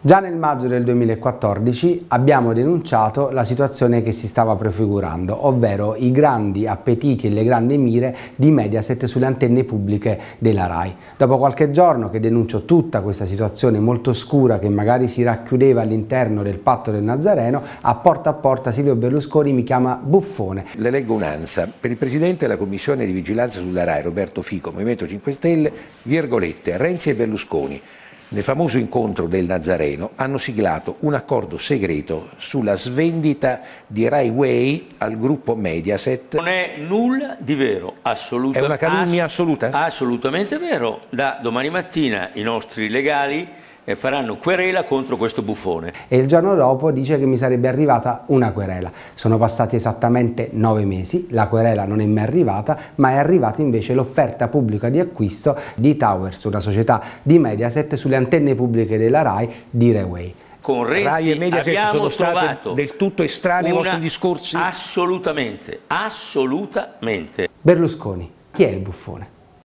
Già nel maggio del 2014 abbiamo denunciato la situazione che si stava prefigurando, ovvero i grandi appetiti e le grandi mire di Mediaset sulle antenne pubbliche della RAI. Dopo qualche giorno che denuncio tutta questa situazione molto scura che magari si racchiudeva all'interno del patto del Nazareno, a porta a porta Silvio Berlusconi mi chiama buffone. Le leggo un'ansa. Per il Presidente della Commissione di Vigilanza sulla RAI, Roberto Fico, Movimento 5 Stelle, virgolette, Renzi e Berlusconi nel famoso incontro del Nazareno hanno siglato un accordo segreto sulla svendita di Rai Way al gruppo Mediaset. Non è nulla di vero, assolutamente. È una calunnia assoluta? Assolutamente vero. Da domani mattina i nostri legali e faranno querela contro questo buffone. E il giorno dopo dice che mi sarebbe arrivata una querela. Sono passati esattamente nove mesi, la querela non è mai arrivata, ma è arrivata invece l'offerta pubblica di acquisto di Towers, una società di Mediaset sulle antenne pubbliche della RAI di Reway con Renzi Rai e Mediaset sono state del tutto estranei ai vostri discorsi? Assolutamente, assolutamente. Berlusconi, chi è il buffone?